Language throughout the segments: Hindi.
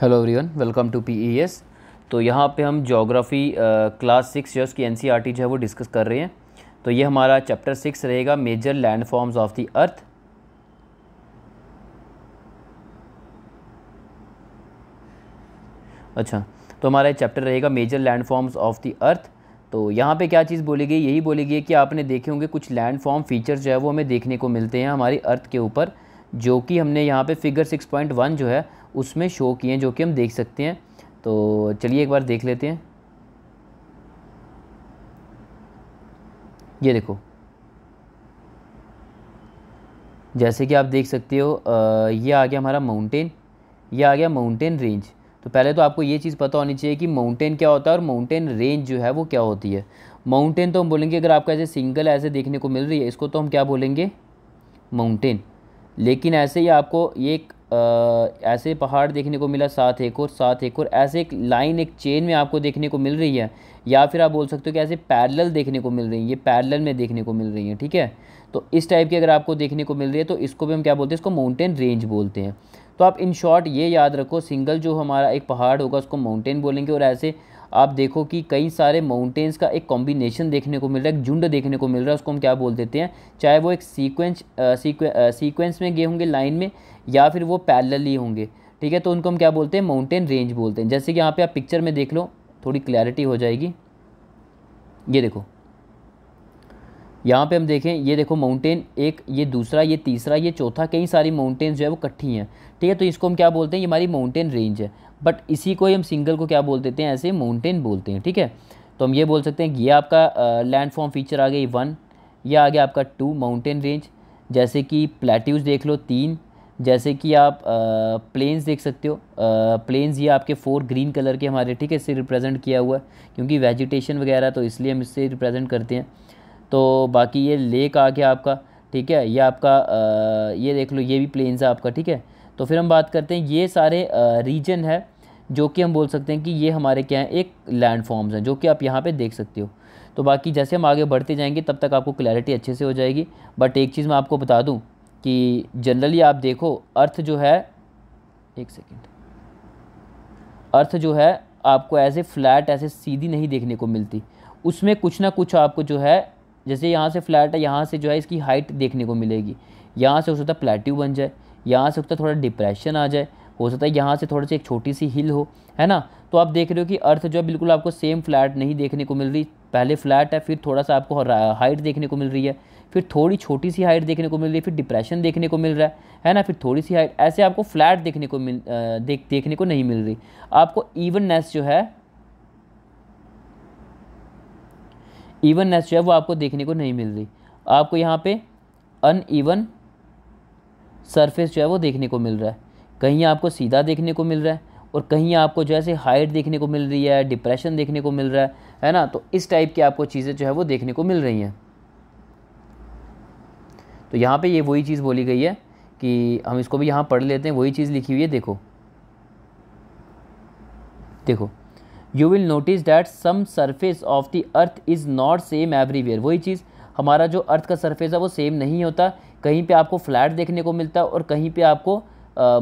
hello everyone welcome to PES तो यहाँ पे हम जोग्राफ़ी क्लास सिक्स या उसकी एन e जो है वो डिस्कस कर रहे हैं तो ये हमारा चैप्टर सिक्स रहेगा major land forms of the earth अच्छा तो हमारा चैप्टर रहेगा major land forms of the earth तो यहाँ पे क्या चीज़ बोली गई यही बोली गई कि आपने देखे होंगे कुछ लैंड फॉर्म फीचर्स जो है वो हमें देखने को मिलते हैं हमारी अर्थ के ऊपर जो कि हमने यहाँ पे फिगर 6.1 जो है उसमें शो किए हैं जो कि हम देख सकते हैं तो चलिए एक बार देख लेते हैं ये देखो जैसे कि आप देख सकते हो ये आ गया हमारा माउंटेन ये आ गया माउंटेन रेंज तो पहले तो आपको ये चीज़ पता होनी चाहिए कि माउंटेन क्या होता है और माउंटेन रेंज जो है वो क्या होती है माउंटेन तो हम बोलेंगे अगर आपका ऐसे सिंगल ऐसे देखने को मिल रही है इसको तो हम क्या बोलेंगे माउंटेन लेकिन ऐसे ही आपको ये एक आ, ऐसे पहाड़ देखने को मिला सात एक और सात एक और ऐसे एक लाइन एक चेन में आपको देखने को मिल रही है या फिर आप बोल सकते हो कि ऐसे पैरेलल देखने को मिल रही है ये पैरेलल में देखने को मिल रही है ठीक है तो इस टाइप की अगर आपको देखने को मिल रही है तो इसको भी हम क्या बोलते हैं इसको माउंटेन रेंज बोलते हैं तो आप इन शॉर्ट ये याद रखो सिंगल जो हमारा एक पहाड़ होगा उसको माउंटेन बोलेंगे और ऐसे आप देखो कि कई सारे माउंटेन्स का एक कॉम्बिनेशन देखने को मिल रहा है एक झुंड देखने को मिल रहा है उसको हम क्या बोल देते हैं चाहे वो एक सीक्वेंस सीक्वेंस में गए होंगे लाइन में या फिर वो पैरेलली होंगे ठीक है तो उनको हम क्या बोलते हैं माउंटेन रेंज बोलते हैं जैसे कि यहाँ पे आप पिक्चर में देख लो थोड़ी क्लैरिटी हो जाएगी ये देखो यहाँ पे हम देखें ये देखो माउंटेन एक ये दूसरा ये तीसरा ये चौथा कई सारी माउंटेन्स जो है वो इकट्ठी हैं ठीक है तो इसको हम क्या बोलते हैं ये हमारी माउंटेन रेंज है बट इसी को हम सिंगल को क्या बोल देते हैं ऐसे माउंटेन बोलते हैं ठीक है तो हम ये बोल सकते हैं ये आपका लैंड फॉर्म फीचर आ गई वन या आ गया आपका टू माउंटेन रेंज जैसे कि प्लेट्यूज देख लो तीन जैसे कि आप प्लेन्स देख सकते हो प्लेन्स ये आपके फोर ग्रीन कलर के हमारे ठीक है इससे रिप्रेजेंट किया हुआ है क्योंकि वेजिटेशन वगैरह तो इसलिए हम इससे रिप्रेजेंट करते हैं तो बाकी ये लेक आ गया आपका ठीक है ये आपका आ, ये देख लो ये भी प्लेन्स है आपका ठीक है तो फिर हम बात करते हैं ये सारे रीजन है जो कि हम बोल सकते हैं कि ये हमारे क्या हैं एक लैंड फॉर्म्स हैं जो कि आप यहाँ पे देख सकते हो तो बाकी जैसे हम आगे बढ़ते जाएंगे तब तक आपको क्लैरिटी अच्छे से हो जाएगी बट एक चीज़ मैं आपको बता दूँ कि जनरली आप देखो अर्थ जो है एक सेकेंड अर्थ जो है आपको ऐसे फ्लैट ऐसे सीधी नहीं देखने को मिलती उसमें कुछ ना कुछ आपको जो है जैसे यहाँ से फ्लैट है यहाँ से जो है इसकी हाइट देखने को मिलेगी यहाँ से हो सकता है प्लेट्यू बन जाए यहाँ से हो सकता है थोड़ा डिप्रेशन आ जाए हो सकता है यहाँ से थोड़ी सी एक छोटी सी हिल हो है ना तो आप देख रहे हो कि अर्थ जो है बिल्कुल आपको सेम फ्लैट नहीं देखने को मिल रही पहले फ्लैट है फिर थोड़ा सा आपको हाइट देखने को मिल रही है फिर थोड़ी छोटी सी हाइट देखने को मिल रही है फिर डिप्रेशन देखने को मिल रहा है है ना फिर थोड़ी सी हाइट ऐसे आपको फ्लैट देखने को मिल देख देखने को नहीं मिल रही आपको इवननेस जो है इवननेस जो है वो आपको देखने को नहीं मिल रही आपको यहाँ पे अन ईवन सरफेस जो है वो देखने को मिल रहा है कहीं आपको सीधा देखने को मिल रहा है और कहीं आपको जो है हाइट देखने को मिल रही है डिप्रेशन देखने को मिल रहा है है ना तो इस टाइप की आपको चीज़ें जो है वो देखने को मिल रही हैं तो यहाँ पे ये वही चीज़ बोली गई है कि हम इसको भी यहाँ पढ़ लेते हैं वही चीज़ लिखी हुई है देखो देखो you will notice that some surface of the earth is not same everywhere वही चीज़ हमारा जो अर्थ का सरफेस है वो सेम नहीं होता कहीं पे आपको फ्लैट देखने को मिलता है और कहीं पे आपको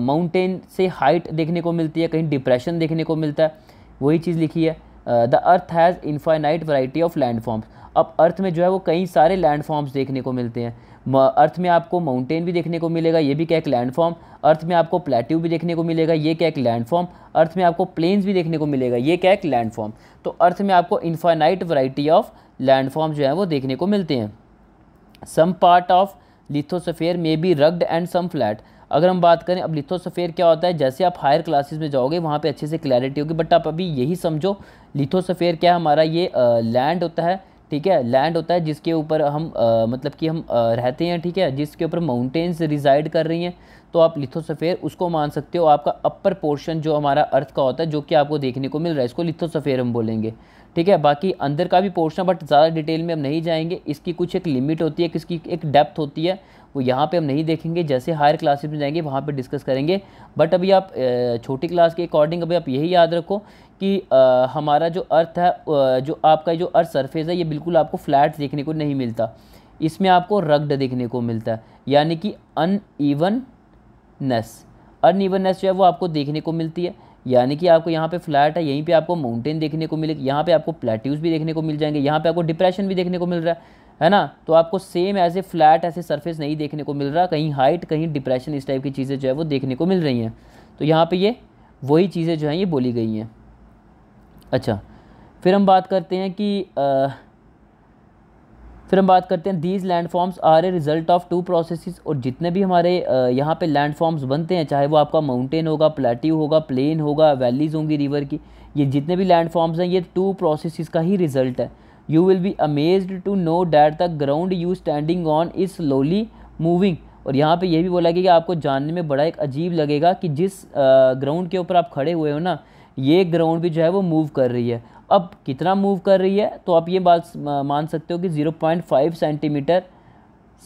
माउंटेन से हाइट देखने को मिलती है कहीं डिप्रेशन देखने को मिलता है वही चीज़ लिखी है the earth has infinite variety of land forms अब अर्थ में जो है वो कई सारे लैंड फॉर्म्स देखने को मिलते हैं अर्थ में आपको माउंटेन भी देखने को मिलेगा ये भी क्या एक लैंड फॉर्म अर्थ में आपको प्लेट्यू भी देखने को मिलेगा ये क्या एक लैंड फॉर्म अर्थ में आपको प्लेन्स भी देखने को मिलेगा ये क्या एक लैंड फॉर्म तो अर्थ में आपको infinite variety of land form जो है वो देखने को मिलते हैं some part of lithosphere may be rugged and some flat अगर हम बात करें अब लिथोसफेयर क्या होता है जैसे आप हायर क्लासेस में जाओगे वहाँ पे अच्छे से क्लैरिटी होगी बट आप अभी यही समझो लिथोसफेयर क्या है हमारा ये लैंड होता है ठीक है लैंड होता है जिसके ऊपर हम आ, मतलब कि हम आ, रहते हैं ठीक है जिसके ऊपर माउंटेन्स रिजाइड कर रही हैं तो आप लिथोसफेयर उसको मान सकते हो आपका अपर पोर्शन जो हमारा अर्थ का होता है जो कि आपको देखने को मिल रहा है इसको लिथोसफेयर हम बोलेंगे ठीक है बाकी अंदर का भी पोर्शन बट ज़्यादा डिटेल में हम नहीं जाएंगे इसकी कुछ एक लिमिट होती है किसकी एक डेप्थ होती है वो यहाँ पे हम नहीं देखेंगे जैसे हायर क्लासेस में जाएंगे वहाँ पे डिस्कस करेंगे बट अभी आप छोटी क्लास के अकॉर्डिंग अभी आप यही याद रखो कि हमारा जो अर्थ है जो आपका जो अर्थ सरफेस है ये बिल्कुल आपको फ्लैट देखने को नहीं मिलता इसमें आपको रग्ड देखने को मिलता है यानी कि अन ईवननेस अन ईवननेस जो है वो आपको देखने को मिलती है यानी कि आपको यहाँ पे फ्लैट है यहीं पे आपको माउंटेन देखने को मिलेगी यहाँ पे आपको प्लेट्यूज भी देखने को मिल जाएंगे यहाँ पे आपको डिप्रेशन भी देखने को मिल रहा है है ना तो आपको सेम एज ए फ्लैट ऐसे सरफेस नहीं देखने को मिल रहा कहीं हाइट कहीं डिप्रेशन इस टाइप की चीज़ें जो है वो देखने को मिल रही हैं तो यहाँ पे ये वही चीज़ें जो हैं ये बोली गई हैं अच्छा फिर हम बात करते हैं कि आ, फिर हम बात करते हैं these land forms are a result of two process और जितने भी हमारे यहाँ पे लैंड फॉर्म्स बनते हैं चाहे वो आपका माउंटेन होगा प्लेट्यू होगा प्लेन होगा वैलीज़ होंगी रिवर की ये जितने भी लैंड फॉर्म्स हैं ये टू प्रोसेस का ही रिजल्ट है you will be amazed to know that the ground you standing on is slowly moving और यहाँ पे ये भी बोला गया कि आपको जानने में बड़ा एक अजीब लगेगा कि जिस ग्राउंड के ऊपर आप खड़े हुए हो ना ये ग्राउंड भी जो है वो मूव कर रही है अब कितना मूव कर रही है तो आप ये बात मान सकते हो कि 0.5 सेंटीमीटर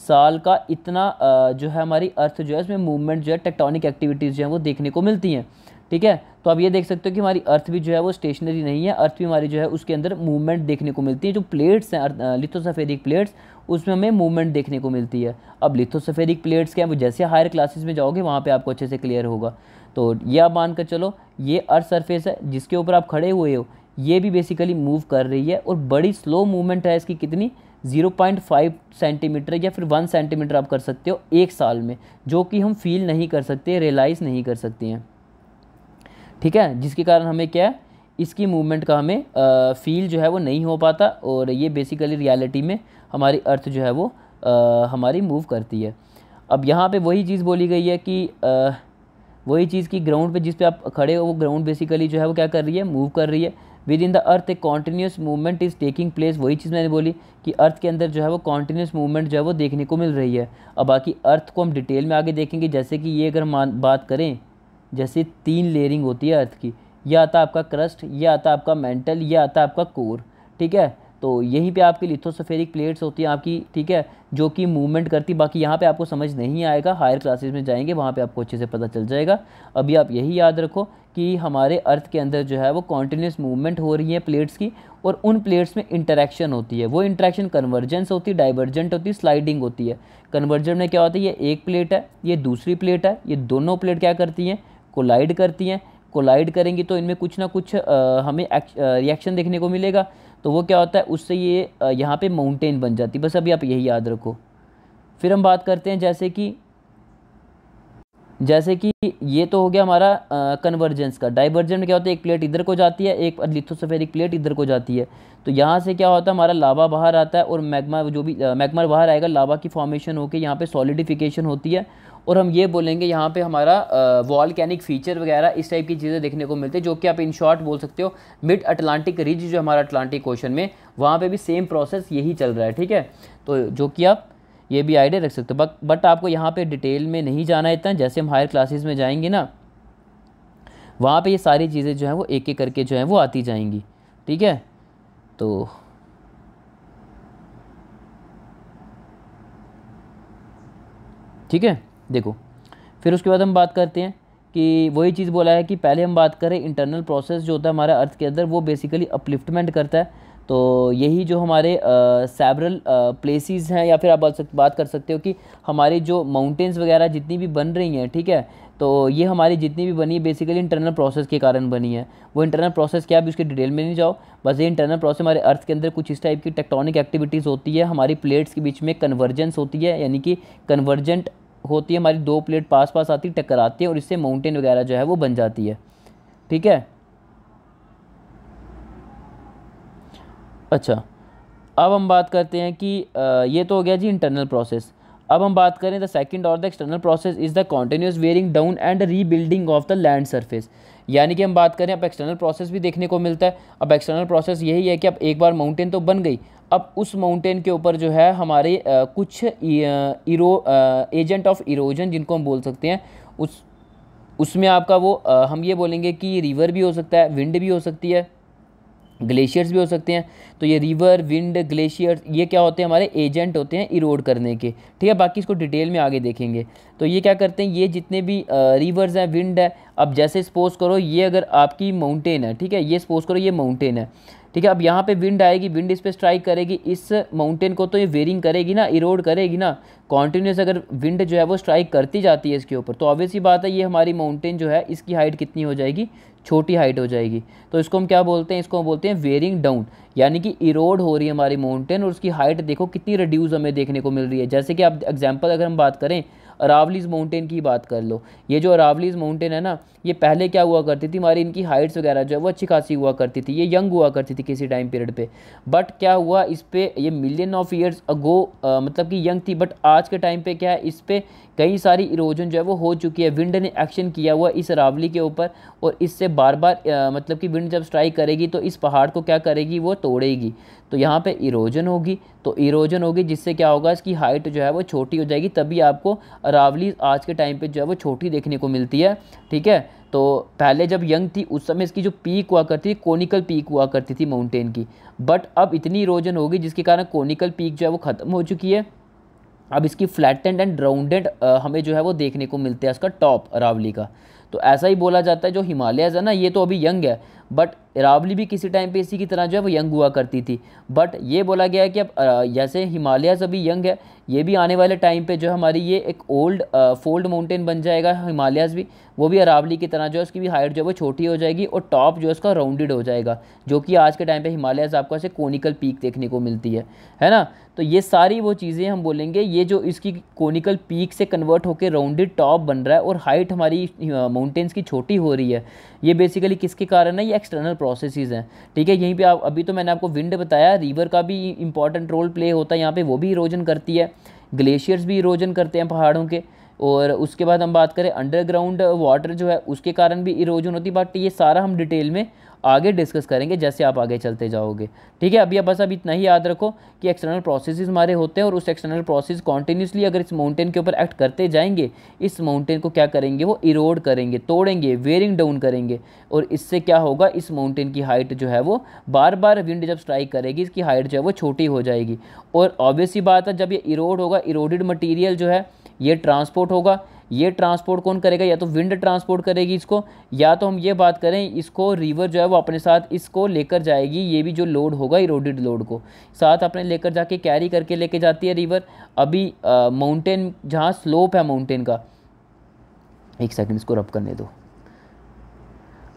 साल का इतना जो है हमारी अर्थ जो है इसमें मूवमेंट जो है टेक्टोनिक एक्टिविटीज़ जो है वो देखने को मिलती हैं ठीक है तो आप ये देख सकते हो कि हमारी अर्थ भी जो है वो स्टेशनरी नहीं है अर्थ भी हमारी जो है उसके अंदर मूवमेंट देखने को मिलती है जो प्लेट्स हैं लिथोसफेरिक प्लेट्स उसमें हमें मूवमेंट देखने को मिलती है अब लिथोसफेरिक प्लेट्स क्या हैं वो जैसे हायर क्लासेस में जाओगे वहाँ पर आपको अच्छे से क्लियर होगा तो ये आप मान कर चलो ये अर्थ सरफेस है जिसके ऊपर आप खड़े हुए हो ये भी बेसिकली मूव कर रही है और बड़ी स्लो मूवमेंट है इसकी कितनी 0.5 सेंटीमीटर या फिर 1 सेंटीमीटर आप कर सकते हो एक साल में जो कि हम फील नहीं कर सकते रियलाइज़ नहीं कर सकते हैं ठीक है जिसके कारण हमें क्या है इसकी मूवमेंट का हमें फील जो है वो नहीं हो पाता और ये बेसिकली रियलिटी में हमारी अर्थ जो है वो आ, हमारी मूव करती है अब यहाँ पे वही चीज़ बोली गई है कि आ, वही चीज़ की ग्राउंड पे जिस पे आप खड़े हो वो ग्राउंड बेसिकली जो है वो क्या कर रही है मूव कर रही है within the earth a continuous movement is taking place वही चीज़ मैंने बोली कि अर्थ के अंदर जो है वो कॉन्टीन्यूस मूवमेंट जो है वो देखने को मिल रही है अब बाकी अर्थ को हम डिटेल में आगे देखेंगे जैसे कि ये अगर हम बात करें जैसे तीन लेयरिंग होती है अर्थ की यह आता तो आपका क्रस्ट यह आता तो आपका मेंटल यह आता तो आपका कोर ठीक है तो यहीं पे आपकी लिथोसफेरिक प्लेट्स होती हैं आपकी ठीक है जो कि मूवमेंट करती बाकी यहाँ पे आपको समझ नहीं आएगा हायर क्लासेस में जाएंगे वहाँ पे आपको अच्छे से पता चल जाएगा अभी आप यही याद रखो कि हमारे अर्थ के अंदर जो है वो कॉन्टीन्यूस मूवमेंट हो रही है प्लेट्स की और उन प्लेट्स में इंटरेक्शन होती है वो इंटरेक्शन कन्वर्जेंस होती है डाइवर्जेंट होती है स्लाइडिंग होती है कन्वर्जेंट में क्या होता है ये एक प्लेट है ये दूसरी प्लेट है ये दोनों प्लेट क्या करती हैं कोलाइड करती हैं कोलाइड करेंगी तो इनमें कुछ ना कुछ हमें रिएक्शन देखने को मिलेगा तो वो क्या होता है उससे ये यहाँ पे माउंटेन बन जाती बस अभी आप यही याद रखो फिर हम बात करते हैं जैसे कि जैसे कि ये तो हो गया हमारा कन्वर्जेंस का डाइवर्जेंट क्या होता है एक प्लेट इधर को जाती है एक लिथोसफेरिक प्लेट इधर को जाती है तो यहाँ से क्या होता है हमारा लावा बाहर आता है और मैग्मा जो भी मैग्मा बाहर आएगा लावा की फॉर्मेशन होकर यहाँ पे सॉलिडिफिकेशन होती है और हम ये बोलेंगे यहाँ पे हमारा वॉलकैनिक फीचर वगैरह इस टाइप की चीज़ें देखने को मिलती है जो कि आप इन शॉर्ट बोल सकते हो मिड अटलांटिक रिज जो हमारा अटलांटिक ओशन में वहाँ पे भी सेम प्रोसेस यही चल रहा है ठीक है तो जो कि आप ये भी आइडिया रख सकते हो बट बट आपको यहाँ पर डिटेल में नहीं जाना इतना जैसे हम हायर क्लासेज में जाएंगे ना वहाँ पर ये सारी चीज़ें जो हैं वो एक एक करके जो हैं वो आती जाएंगी ठीक है तो ठीक है देखो फिर उसके बाद हम बात करते हैं कि वही चीज़ बोला है कि पहले हम बात करें इंटरनल प्रोसेस जो होता है हमारा अर्थ के अंदर वो बेसिकली अपलिफ्टमेंट करता है तो यही जो हमारे सेवरल प्लेसेस हैं या फिर आप बात कर सकते हो कि हमारी जो माउंटेंस वगैरह जितनी भी बन रही हैं ठीक है तो ये हमारी जितनी भी बनी है बेसिकली इंटरनल प्रोसेस के कारण बनी है वो इंटरनल प्रोसेस क्या भी उसके डिटेल में नहीं जाओ बस ये इंटरनल प्रोसेस हमारे अर्थ के अंदर कुछ इस टाइप की टेक्टोनिक एक्टिविटीज़ होती है हमारी प्लेट्स के बीच में कन्वर्जेंस होती है यानी कि कन्वर्जेंट होती है हमारी दो प्लेट पास पास आती टकराती है और इससे माउंटेन वगैरह जो है वो बन जाती है ठीक है अच्छा अब हम बात करते हैं कि ये तो हो गया जी इंटरनल प्रोसेस अब हम बात करें द सेकंड और the external process is the continuous wearing down and rebuilding of the land surface यानी कि हम बात करें अब एक्सटर्नल प्रोसेस भी देखने को मिलता है अब एक्सटर्नल प्रोसेस यही है कि अब एक बार माउंटेन तो बन गई अब उस माउंटेन के ऊपर जो है हमारे आ, कुछ इरो एजेंट ऑफ इरोजन जिनको हम बोल सकते हैं उस उसमें आपका वो आ, हम ये बोलेंगे कि रिवर भी हो सकता है विंड भी हो सकती है ग्लेशियर्स भी हो सकते हैं तो ये रिवर विंड ग्लेशियर्स ये क्या होते हैं हमारे एजेंट होते हैं इरोड करने के ठीक है बाकी इसको डिटेल में आगे देखेंगे तो ये क्या करते हैं ये जितने भी रिवर्स हैं विंड है अब जैसे सपोज करो ये अगर आपकी माउंटेन है ठीक है ये सपोज करो ये माउंटेन है ठीक है अब यहाँ पे विंड आएगी विंड इस पर स्ट्राइक करेगी इस माउंटेन को तो ये वेरिंग करेगी ना इरोड करेगी ना कॉन्टीन्यूस अगर विंड जो है वो स्ट्राइक करती जाती है इसके ऊपर तो ऑब्वियसली बात है ये हमारी माउंटेन जो है इसकी हाइट कितनी हो जाएगी छोटी हाइट हो जाएगी तो इसको हम क्या बोलते हैं इसको हम बोलते हैं वेरिंग डाउन यानी कि इरोड हो रही है हमारी माउंटेन और उसकी हाइट देखो कितनी रिड्यूज़ हमें देखने को मिल रही है जैसे कि आप एग्जाम्पल अगर हम बात करें अरावलीज माउंटेन की बात कर लो ये जो अरावलीज माउंटेन है ना ये पहले क्या हुआ करती थी हमारी इनकी हाइट्स वगैरह जो है वो अच्छी खासी हुआ करती थी ये यंग हुआ करती थी किसी टाइम पीरियड पे बट क्या हुआ इस पर ये मिलियन ऑफ ईयर्स अगो मतलब कि यंग थी बट आज के टाइम पे क्या है इस पर कई सारी इरोजन जो है वो हो चुकी है विंड ने एक्शन किया हुआ इस अरावली के ऊपर और इससे बार बार आ, मतलब कि विंड जब स्ट्राइक करेगी तो इस पहाड़ को क्या करेगी वो तोड़ेगी तो यहाँ पे इरोजन होगी तो इरोजन होगी जिससे क्या होगा इसकी हाइट जो है वो छोटी हो जाएगी तभी आपको अरावली आज के टाइम पर जो है वो छोटी देखने को मिलती है ठीक है तो पहले जब यंग थी उस समय इसकी जो पीक हुआ करती थी कोनिकल पीक हुआ करती थी माउंटेन की बट अब इतनी इरोजन होगी जिसके कारण कोनिकल पीक जो है वो ख़त्म हो चुकी है अब इसकी फ्लैटेंड एंड राउंडेड हमें जो है वो देखने को मिलते हैं इसका टॉप अरावली का तो ऐसा ही बोला जाता है जो हिमालयाज है ना ये तो अभी यंग है बट अरावली भी किसी टाइम पे इसी की तरह जो है वो यंग हुआ करती थी बट ये बोला गया है कि अब जैसे हिमालयाज अभी यंग है ये भी आने वाले टाइम पे जो हमारी ये एक ओल्ड फोल्ड माउंटेन बन जाएगा हिमालयाज भी वो भी अरावली की तरह जो है उसकी भी हाइट जो है वो छोटी हो जाएगी और टॉप जो है उसका राउंडेड हो जाएगा जो कि आज के टाइम पर हिमालयाज आपको ऐसे कोनिकल पीक देखने को मिलती है है ना तो ये सारी वो चीज़ें हम बोलेंगे ये जो इसकी कोनिकल पीक से कन्वर्ट होकर राउंडेड टॉप बन रहा है और हाइट हमारी माउंटेन्स की छोटी हो रही है ये बेसिकली किसके कारण है ये एक्सटर्नल प्रोसेसेस हैं ठीक है यहीं पे आप अभी तो मैंने आपको विंड बताया रिवर का भी इंपॉर्टेंट रोल प्ले होता है यहाँ पे वो भी इरोजन करती है ग्लेशियर्स भी इरोजन करते हैं पहाड़ों के और उसके बाद हम बात करें अंडरग्राउंड वाटर जो है उसके कारण भी इरोजन होती है बट ये सारा हम डिटेल में आगे डिस्कस करेंगे जैसे आप आगे चलते जाओगे ठीक है अभी बस अब इतना ही याद रखो कि एक्सटर्नल प्रोसेस हमारे होते हैं और उस एक्सटर्नल प्रोसेस कॉन्टीन्यूसली अगर इस माउंटेन के ऊपर एक्ट करते जाएंगे इस माउंटेन को क्या करेंगे वो इरोड करेंगे तोड़ेंगे वेयरिंग डाउन करेंगे और इससे क्या होगा इस माउंटेन की हाइट जो है वो बार बार विंड जब स्ट्राइक करेगी इसकी हाइट जो है वो छोटी हो जाएगी और ऑब्वियसली बात है जब ये इरोड होगा इरोडेड मटीरियल जो है ये ट्रांसपोर्ट होगा ये ट्रांसपोर्ट कौन करेगा या तो विंड ट्रांसपोर्ट करेगी इसको या तो हम ये बात करें इसको रिवर जो है वो अपने साथ इसको लेकर जाएगी ये भी जो लोड होगा इरोडेड लोड को साथ अपने लेकर जाके कैरी करके लेके जाती है रिवर अभी माउंटेन जहाँ स्लोप है माउंटेन का एक सेकेंड इसको रब करने दो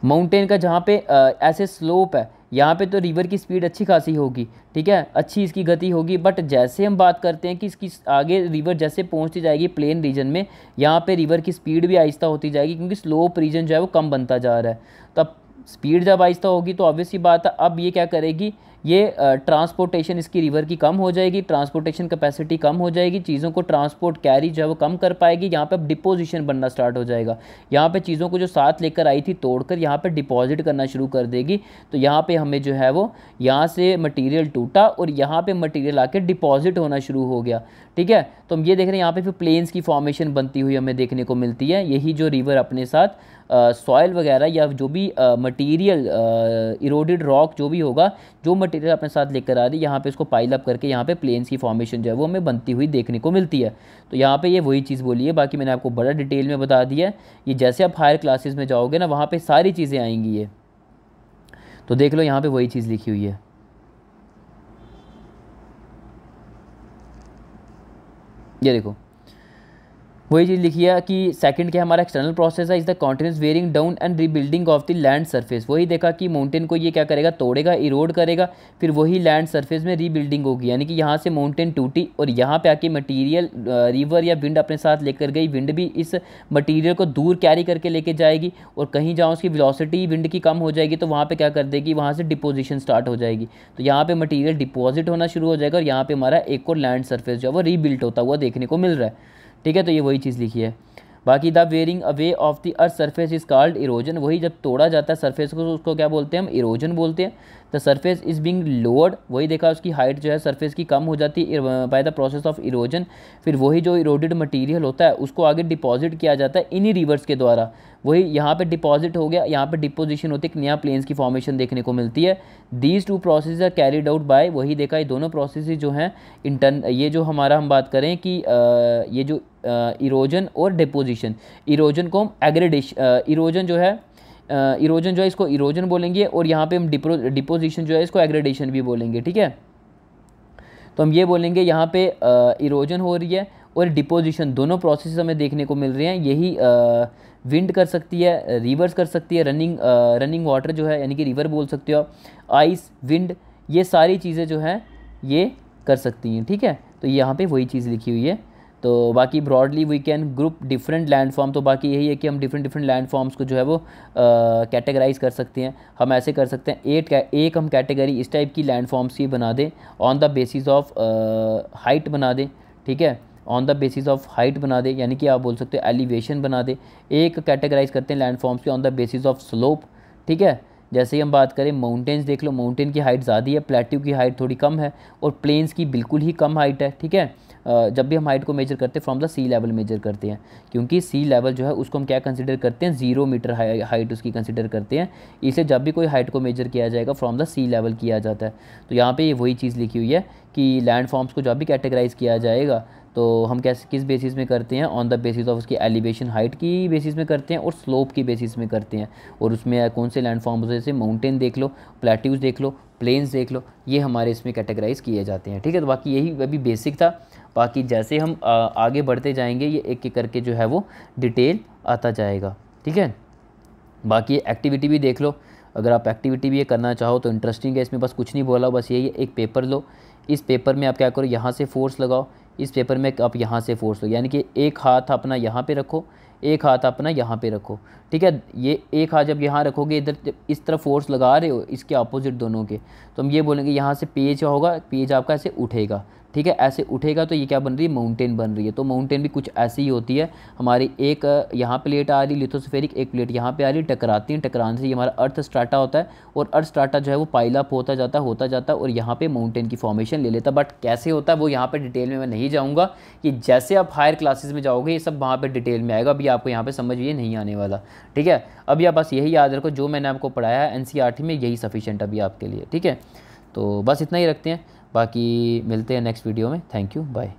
माउंटेन का जहाँ पे आ, ऐसे स्लोप है यहाँ पे तो रिवर की स्पीड अच्छी खासी होगी ठीक है अच्छी इसकी गति होगी बट जैसे हम बात करते हैं कि इसकी आगे रिवर जैसे पहुँचती जाएगी प्लेन रीजन में यहाँ पे रिवर की स्पीड भी आहिस्ता होती जाएगी क्योंकि स्लोप रीजन जो है वो कम बनता जा रहा है तब स्पीड जब आहिस्ता होगी तो ऑब्वियसली बात है अब ये क्या करेगी ये ट्रांसपोर्टेशन इसकी रिवर की कम हो जाएगी ट्रांसपोर्टेशन कैपेसिटी कम हो जाएगी चीज़ों को ट्रांसपोर्ट कैरी जो है वो कम कर पाएगी यहाँ पर डिपोजिशन बनना स्टार्ट हो जाएगा यहाँ पर चीज़ों को जो साथ लेकर आई थी तोड़कर यहाँ पर डिपॉजिट करना शुरू कर देगी तो यहाँ पर हमें जो है वो यहाँ से मटीरियल टूटा और यहाँ पर मटीरियल आके डिपॉजिट होना शुरू हो गया ठीक है तो हम ये देख रहे हैं यहाँ पर फिर प्लेन्स की फॉर्मेशन बनती हुई हमें देखने को मिलती है यही जो रिवर अपने साथ सॉयल वगैरह या जो भी मटेरियल इरोडेड रॉक जो भी होगा जो मटेरियल अपने साथ लेकर आ रही है यहाँ पे इसको पाइल अप करके यहाँ पे प्लेन्स की फॉर्मेशन जो है वो हमें बनती हुई देखने को मिलती है तो यहाँ पे ये वही चीज़ बोली है बाकी मैंने आपको बड़ा डिटेल में बता दिया है ये जैसे आप हायर क्लासेज में जाओगे ना वहाँ पर सारी चीज़ें आएंगी ये तो देख लो यहाँ पर वही चीज़ लिखी हुई है ये देखो वही चीज़ लिखी है कि सेकंड क्या हमारा एक्सटर्नल प्रोसेस है is the continuous wearing down and rebuilding of the land surface वही देखा कि माउंटेन को ये क्या करेगा तोड़ेगा इरोड करेगा फिर वही लैंड सरफेस में रीबिल्डिंग होगी यानी कि यहाँ से माउंटेन टूटी और यहाँ पे आके मटीरियल रिवर या विंड अपने साथ लेकर गई विंड भी इस मटीरियल को दूर कैरी करके लेके जाएगी और कहीं जहाँ उसकी विलोसिटी विंड की कम हो जाएगी तो वहाँ पर क्या कर देगी वहाँ से डिपोजिशन स्टार्ट हो जाएगी तो यहाँ पर मटीरियल डिपॉजिट होना शुरू हो जाएगा और यहाँ पर हमारा एक और लैंड सर्फेस जो है वो रीबिल्ट होता हुआ देखने को मिल रहा है ठीक है तो ये वही चीज़ लिखी है बाकी the wearing away of the earth surface is called erosion वही जब तोड़ा जाता है सरफेस को तो उसको क्या बोलते हैं हम इरोजन बोलते हैं the surface is being lowered वही देखा उसकी हाइट जो है सर्फेस की कम हो जाती है by the process of erosion फिर वही जो इरोडेड मटीरियल होता है उसको आगे डिपॉजिट किया जाता है इन्हीं रिवर्स के द्वारा वही यहाँ पर डिपॉजिट हो गया यहाँ पर डिपोजिशन होती है एक नया प्लेन्स की फॉर्मेशन देखने को मिलती है these two process are carried out by वही देखा ये दोनों प्रोसेस जो हैं इंटर ये जो हमारा हम बात करें कि ये जो इरोजन और डिपोजिशन इरोजन को हम एग्रेडेश इरोजन जो है इरोजन जो है इसको इरोजन बोलेंगे और यहाँ पर हम डिपोजिशन जो है इसको एग्रेडेशन भी बोलेंगे ठीक है तो हम ये बोलेंगे यहाँ पे इरोजन हो रही है और डिपोजिशन दोनों प्रोसेस हमें देखने को मिल रहे हैं यही विंड कर सकती है रिवर्स कर सकती है रनिंग रनिंग वाटर जो है यानी कि रिवर बोल सकते हो आप आइस विंड ये सारी चीज़ें जो हैं ये कर सकती हैं ठीक है तो यहाँ पे वही चीज़ लिखी हुई है तो बाकी broadly we can group different land form तो बाकी यही है कि हम डिफरेंट डिफरेंट लैंड फॉर्म्स को जो है वो कैटेगराइज कर सकते हैं हम ऐसे कर सकते हैं एट एक हम कैटेगरी इस टाइप की लैंड फॉर्म्स की बना दें on the basis of height बना दें ठीक है on the basis of height बना दे यानी कि आप बोल सकते हो एलिवेशन बना दे एक कैटेगराइज करते हैं लैंड के on the basis of slope ठीक है जैसे ही हम बात करें माउंटेन्स देख लो माउंटेन की हाइट ज़्यादा है प्लेट्यू की हाइट थोड़ी कम है और प्लेन्स की बिल्कुल ही कम हाइट है ठीक है जब भी हम हाइट को मेजर करते हैं from the sea level measure करते हैं क्योंकि सी लेवल जो है उसको हम क्या कंसिडर करते हैं ज़ीरो मीटर हाइट उसकी कंसिडर करते हैं इसे जब भी कोई हाइट को मेजर किया जाएगा फ्रॉम द सी लेवल किया जाता है तो यहाँ पर वही चीज़ लिखी हुई है कि लैंड फॉर्म्स को जब भी कैटेगराइज किया जाएगा तो हम कैसे किस बेसिस में करते हैं ऑन द बेसिस ऑफ उसकी एलिवेशन हाइट की बेसिस में करते हैं और स्लोप की बेसिस में करते हैं और उसमें कौन से लैंड जैसे माउंटेन देख लो प्लेट्यूज देख लो प्लेन्स देख लो ये हमारे इसमें कैटेगराइज़ किए जाते हैं ठीक है तो बाकी यही अभी बेसिक था बाकी जैसे हम आगे बढ़ते जाएंगे ये एक एक करके जो है वो डिटेल आता जाएगा ठीक है बाकी एक्टिविटी भी देख लो अगर आप एक्टिविटी भी ये करना चाहो तो इंटरेस्टिंग है इसमें बस कुछ नहीं बोला बस यही एक पेपर लो इस पेपर में आप क्या करो यहाँ से फोर्स लगाओ इस पेपर में आप यहाँ से फोर्स हो यानी कि एक हाथ अपना यहाँ पे रखो एक हाथ अपना यहाँ पे रखो ठीक है ये एक हाथ जब यहाँ रखोगे इधर इस तरफ फोर्स लगा रहे हो इसके अपोजिट दोनों के तो हम ये बोलेंगे यहाँ से पेज होगा पेज आपका ऐसे उठेगा ठीक है ऐसे उठेगा तो ये क्या बन रही है माउंटेन बन रही है तो माउंटेन भी कुछ ऐसी ही होती है हमारी एक यहाँ प्लेट आ रही लिथोस्फेरिक एक प्लेट यहाँ पे आ रही टकराती हैं टकराने से ये हमारा अर्थ स्ट्राटा होता है और अर्थ स्टाटा जो है वो पाइलअप होता जाता होता जाता और यहाँ पर माउंटेन की फॉर्मेशन ले लेता बट कैसे होता है वो यहाँ पर डिटेल में मैं नहीं जाऊँगा कि जैसे आप हायर क्लासेज में जाओगे ये सब वहाँ पर डिटेल में आएगा अभी आपको यहाँ पर समझ ये नहीं आने वाला ठीक है अभी आप बस यही याद रखो जो मैंने आपको पढ़ाया है एन e में यही सफिशेंट अभी आपके लिए ठीक है तो बस इतना ही रखते हैं बाकी मिलते हैं नेक्स्ट वीडियो में थैंक यू बाय